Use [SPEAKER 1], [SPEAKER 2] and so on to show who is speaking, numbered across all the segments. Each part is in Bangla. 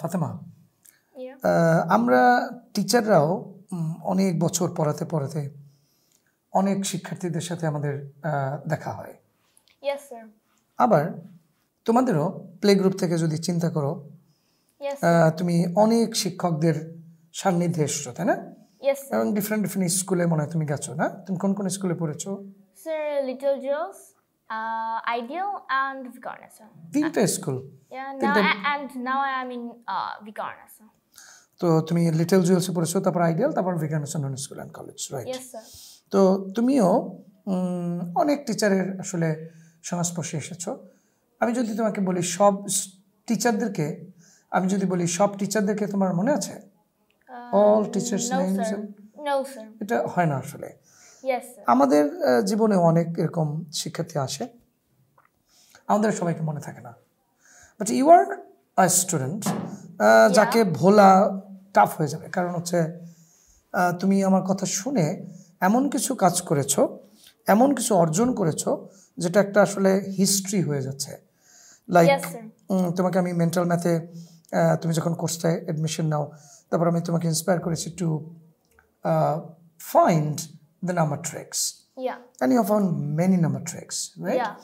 [SPEAKER 1] ফাতেমা আমরা টিচাররাও অনেক বছর পড়াতে পড়াতে অনেক শিক্ষার্থীদের সাথে আমাদের দেখা হয় আবার তোমাদেরও প্লে গ্রুপ থেকে যদি চিন্তা করো তুমি অনেক শিক্ষকদের সান্নিধ্যে এসছো তাই না এবং ডিফারেন্ট ডিফারেন্ট স্কুলে মনে হয় তুমি গেছো না তুমি কোন কোন স্কুলে পড়েছো
[SPEAKER 2] uh, Ideal and Veganism.
[SPEAKER 1] তিনটা school
[SPEAKER 2] yeah now I- and now I am in uh,
[SPEAKER 1] veganism তো তুমি লিটল জুয়েলসে পড়েছো তারপর আইডিয়াল তারপর ভিকানসন school and college right yes sir তো তুমিও অনেক টিচারের আসলে সংস্পর্শে এসেছো আমি যদি তোমাকে বলি সব টিচারদেরকে আমি যদি বলি সব টিচারদেরকে তোমার মনে আছে all uh, teachers no names sir no sir এটা হয় না আসলে আমাদের জীবনে অনেক এরকম শিক্ষার্থী আসে আমাদের সবাইকে মনে থাকে না but you are a student যাকে ভোলা টাফ হয়ে যাবে কারণ হচ্ছে তুমি আমার কথা শুনে এমন কিছু কাজ করেছো এমন কিছু অর্জন করেছো যেটা একটা আসলে হিস্ট্রি হয়ে যাচ্ছে লাইক তোমাকে আমি মেন্টাল ম্যাথে তুমি যখন কোর্সটায় অ্যাডমিশন নাও তারপর আমি তোমাকে ইন্সপায়ার করেছি to find the number tricks yeah and you have found many number tricks right yeah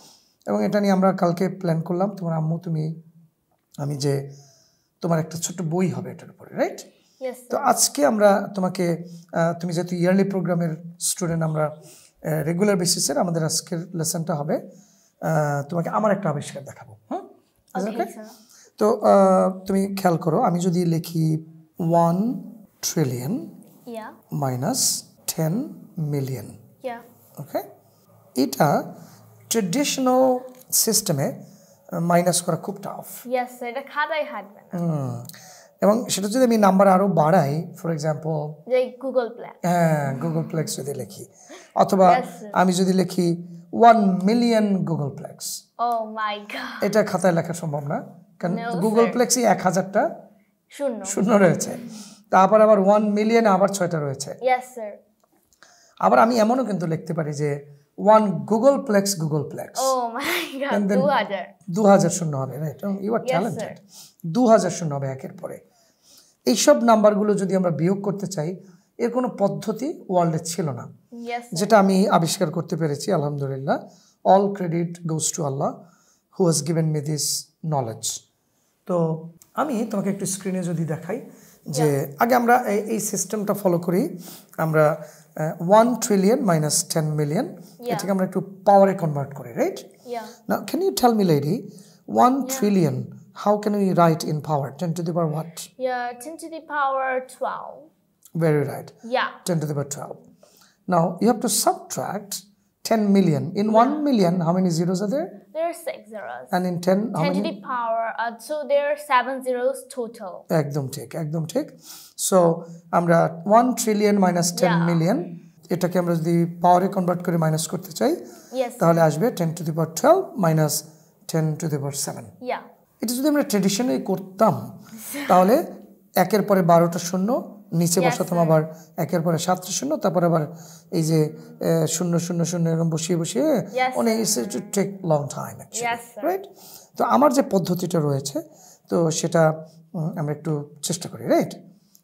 [SPEAKER 1] এবং এটা নিয়ে আমরা কালকে প্ল্যান করলাম তোমার আম্মু তুমি আমি যে তোমার একটা ছোট বই হবে এটার উপরে রাইট তো আজকে আমরা তোমাকে তুমি যেহেতু ইয়ারলি প্রোগ্রামের স্টুডেন্ট আমরা রেগুলার বেসিসের আমাদের আজকের লেসনটা হবে তোমাকে আমার একটা আবিষ্কার দেখাবো হ্যাঁ তো তুমি খেয়াল করো আমি যদি লিখি one trillion minus ten million okay এটা ট্রেডিশনাল সিস্টেমে মাইনাস করা খুব টাফ এটা খাতায় এবং সেটা যদি আমি নাম্বার আরো বাড়াই ফর এক্সাম্পল গুগল হ্যাঁ গুগল প্লেক্স যদি লিখি অথবা আমি যদি লিখি ওয়ান মিলিয়ন গুগল প্লেক্স এটা খাতায় লেখা সম্ভব না কারণ গুগল প্লেক্সই এক হাজারটা
[SPEAKER 2] শূন্য শূন্য রয়েছে
[SPEAKER 1] তারপর আবার ওয়ান মিলিয়ন আবার ছয়টা রয়েছে আবার আমি এমনও কিন্তু লিখতে পারি যে one googolplex googolplex দু হাজার শূন্য হবে রাইট ইউ আর ট্যালেন্টেড দু হাজার শূন্য হবে একের পরে এইসব নাম্বারগুলো যদি আমরা বিয়োগ করতে চাই এর কোনো পদ্ধতি ওয়ার্ল্ডে ছিল না যেটা আমি আবিষ্কার করতে পেরেছি আলহামদুলিল্লাহ অল ক্রেডিট গোস টু আল্লাহ who has given me this knowledge তো আমি তোমাকে একটু স্ক্রিনে যদি দেখাই যে আগে আমরা এই সিস্টেমটা ফলো করি আমরা Uh, one trillion minus ten million. I think i এটাকে আমরা একটু পাওয়ারে কনভার্ট করি রাইট না can you tell me lady Yeah. One trillion. how can we write in power? 10 to the power what?
[SPEAKER 2] Yeah, 10 to the power 12. Very right. Yeah.
[SPEAKER 1] 10 to the power 12. Now, you have to subtract 10 million. In 1 million, how many zeros are there?
[SPEAKER 2] There are 6 zeros.
[SPEAKER 1] And in 10, 10 how many? 10 to the
[SPEAKER 2] power, uh, so there are 7 zeros total.
[SPEAKER 1] একদম ঠিক একদম ঠিক সো আমরা 1 ট্রিলিয়ন মাইনাস 10 মিলিয়ন এটাকে আমরা যদি পাওয়ারে কনভার্ট করে মাইনাস করতে চাই তাহলে আসবে 10 to the power 12 minus 10 to the power
[SPEAKER 2] 7
[SPEAKER 1] এটা যদি আমরা ট্রেডিশনে করতাম তাহলে একের পরে বারোটা শূন্য নিচে বসাতাম আবার একের পরে সাতটা শূন্য তারপরে আবার এই যে শূন্য শূন্য শূন্য এরকম বসিয়ে বসিয়ে অনেক টেক লং টাইম রাইট তো আমার যে পদ্ধতিটা রয়েছে তো সেটা আমরা একটু চেষ্টা করি রাইট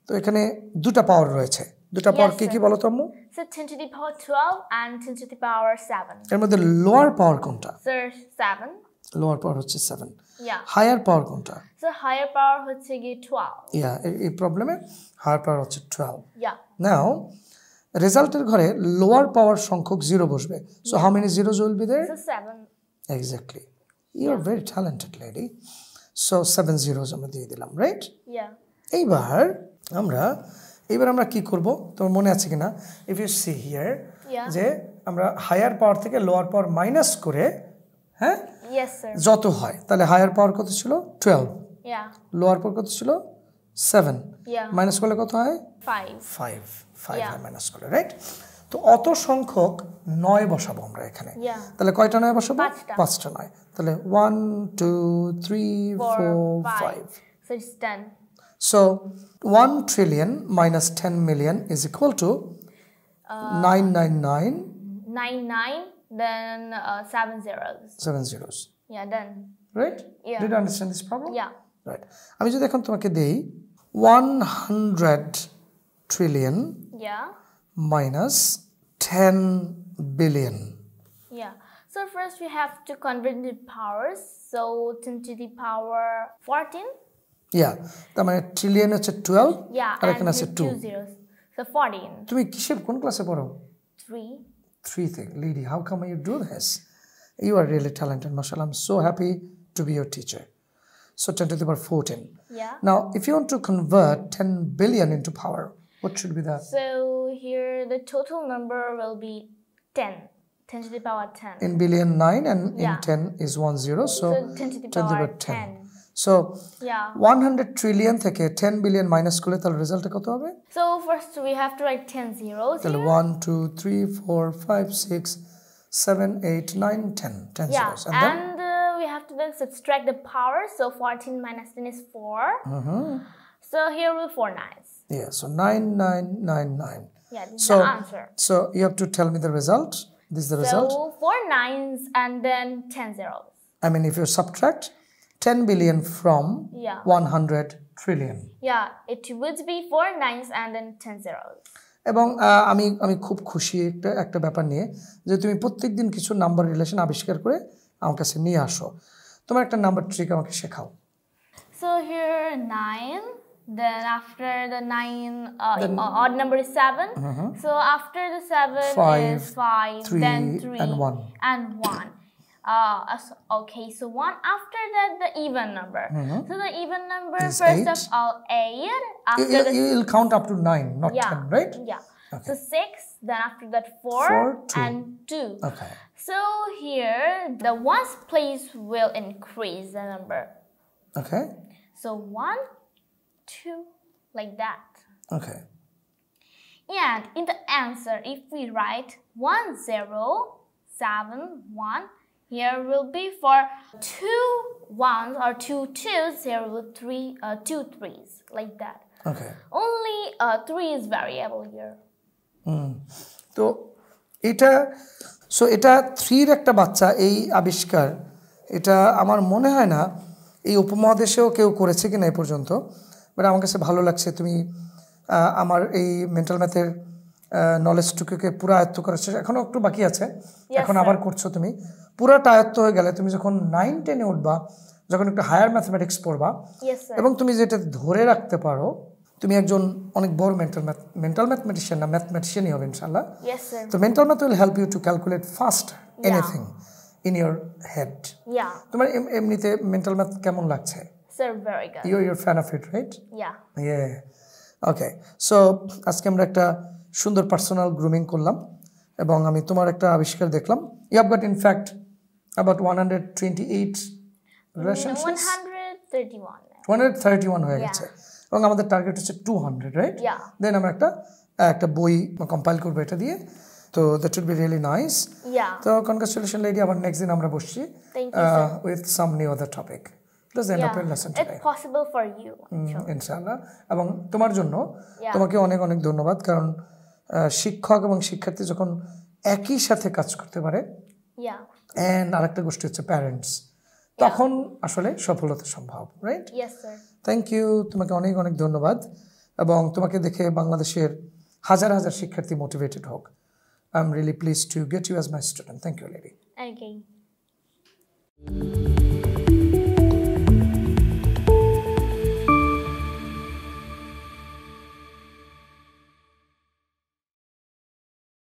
[SPEAKER 1] তো এখানে দুটা পাওয়ার রয়েছে দুটা পাওয়ার কি কি বলো তো আম্মু
[SPEAKER 2] 10 পাওয়ার 12 10 7 এর মধ্যে
[SPEAKER 1] লোয়ার পাওয়ার কোনটা 7 লোয়ার পাওয়ার হচ্ছে 7 হায়ার পাওয়ার কোনটা
[SPEAKER 2] হায়ার পাওয়ার হচ্ছে গিয়ে 12
[SPEAKER 1] ইয়া এই প্রবলেমে হায়ার পাওয়ার হচ্ছে 12
[SPEAKER 2] ইয়া নাও
[SPEAKER 1] রেজাল্টের ঘরে লোয়ার পাওয়ার সংখ্যক জিরো বসবে so how many zeros will be there
[SPEAKER 2] sir 7
[SPEAKER 1] exactly you are very talented lady so 7 zeros আমরা দিয়ে দিলাম রাইট ইয়া এইবার আমরা এবার আমরা কি করব তোমার মনে আছে কিনা ইফ ইউ সি হিয়ার যে আমরা হায়ার পাওয়ার থেকে লোয়ার পাওয়ার মাইনাস করে হ্যাঁ যত হয় তাহলে হায়ার পাওয়ার কত ছিল টুয়েলভ লোয়ার পাওয়ার কত ছিল সেভেন মাইনাস করলে কত হয় ফাইভ ফাইভ মাইনাস করলে রাইট তো অত সংখ্যক নয় বসাবো আমরা এখানে তাহলে কয়টা নয় বসাবো পাঁচটা নয় তাহলে one two three four five so one trillion minus ten million is equal to nine nine nine
[SPEAKER 2] nine nine Then uh, seven zeros.
[SPEAKER 1] Seven zeros.
[SPEAKER 2] Yeah, Then.
[SPEAKER 1] Right? Yeah. Did you understand this problem? Yeah. Right. আমি to এখন তোমাকে দেই 100 trillion yeah. minus 10 billion.
[SPEAKER 2] Yeah. So first we have to convert the powers. So 10 to the power 14.
[SPEAKER 1] Yeah. The million is 12 yeah, And এখানে আছে 2.
[SPEAKER 2] So 14.
[SPEAKER 1] তুমি কিসের কোন ক্লাসে পড়ো? 3 three things. Lady, how come you do this? You are really talented, mashallah. I'm so happy to be your teacher. So 10 to the power 14.
[SPEAKER 2] Yeah. Now,
[SPEAKER 1] if you want to convert 10 billion into power, what should be that?
[SPEAKER 2] So here the total number will be 10. 10 to the power 10.
[SPEAKER 1] In billion 9 and yeah. in 10 is 1 0. So, so 10 to the power, 10 10. So, yeah. One hundred trillion. Trillion থেকে টেন বিলিয়ন মাইনাস করলে তাহলে রেজাল্টটা কত হবে
[SPEAKER 2] so first we have to write ten zeros তাহলে
[SPEAKER 1] one two three four five 7 and uh,
[SPEAKER 2] we have to then subtract the power. So 14 minus 10 is 4. Mm -hmm. So here will 4 nines.
[SPEAKER 1] Yeah, so 9999. Yeah,
[SPEAKER 2] this so, is the answer.
[SPEAKER 1] So you have to tell me the result. This is the so result.
[SPEAKER 2] So 4 nines and then 10 zeros.
[SPEAKER 1] I mean, if you subtract, 10 billion from yeah. 100 trillion.
[SPEAKER 2] Yeah, it would be four nines and then 10 zeros.
[SPEAKER 1] এবং আমি আমি খুব খুশি একটা একটা ব্যাপার নিয়ে যে তুমি প্রত্যেকদিন কিছু নাম্বার রিলেশন আবিষ্কার করে আমার কাছে নিয়ে আসো তোমার একটা নাম্বার ট্রিক আমাকে শেখাও
[SPEAKER 2] so here nine then after the nine odd number seven so after the seven five five then three and one and one Uh, okay, so one after that, the even number. Mm -hmm. So the even number, is first eight. of all, eight. After you, will
[SPEAKER 1] count up to nine, not yeah, ten, right?
[SPEAKER 2] Yeah. Okay. So six, then after that, four, four two. and two. Okay. So here, the ones place will increase the number. Okay. So one, two, like that. Okay. And in the answer, if we write one zero seven one Here will be for two ones or two twos, there will be three, uh, two threes, like that. Okay. Only uh, three is variable here.
[SPEAKER 1] Mm. তো এটা সো এটা থ্রির একটা বাচ্চা এই আবিষ্কার এটা আমার মনে হয় না এই উপমহাদেশেও কেউ করেছে কিনা এ পর্যন্ত বাট আমার কাছে ভালো লাগছে তুমি আমার এই মেন্টাল ম্যাথের নলেজটুকুকে পুরো আয়ত্ত করার শেষ এখনও একটু বাকি আছে এখন আবার করছো তুমি পুরাটা আয়ত্ত হয়ে গেলে তুমি যখন নাইন টেনে উঠবা যখন একটু হায়ার ম্যাথমেটিক্স পড়বা এবং তুমি যেটা ধরে রাখতে পারো তুমি একজন অনেক বড় মেন্টাল মেন্টাল ম্যাথমেটিশিয়ান না ম্যাথমেটিশিয়ানই হবে ইনশাল্লাহ তো mental math will help you to calculate fast anything in your head তোমার এমনিতে মেন্টাল ম্যাথ কেমন লাগছে you you're fan of it right okay so আজকে আমরা একটা সুন্দর পার্সোনাল গ্রুমিং করলাম এবং আমি তোমার একটা আবিষ্কার দেখলাম you have got in fact about one hundred twenty eight relationships one hundred thirty one হয়ে গেছে এবং আমাদের টার্গেট হচ্ছে টু হান্ড্রেড রাইট দেন আমরা একটা একটা বই কম্পাইল করবো এটা দিয়ে তো that should be really nice তো কনগ্রাচুলেশন লেডি আবার নেক্সট দিন আমরা বসছি with some new other topic এবং তোমার জন্য তোমাকে অনেক অনেক ধন্যবাদ কারণ শিক্ষক এবং শিক্ষার্থী যখন একই সাথে কাজ করতে পারে অ্যান্ড আরেকটা গোষ্ঠী হচ্ছে প্যারেন্টস তখন আসলে সফলতা সম্ভব রাইট থ্যাংক ইউ তোমাকে অনেক অনেক ধন্যবাদ এবং তোমাকে দেখে বাংলাদেশের হাজার হাজার শিক্ষার্থী মোটিভেটেড হোক I am really please to get you as my student thank you
[SPEAKER 2] lady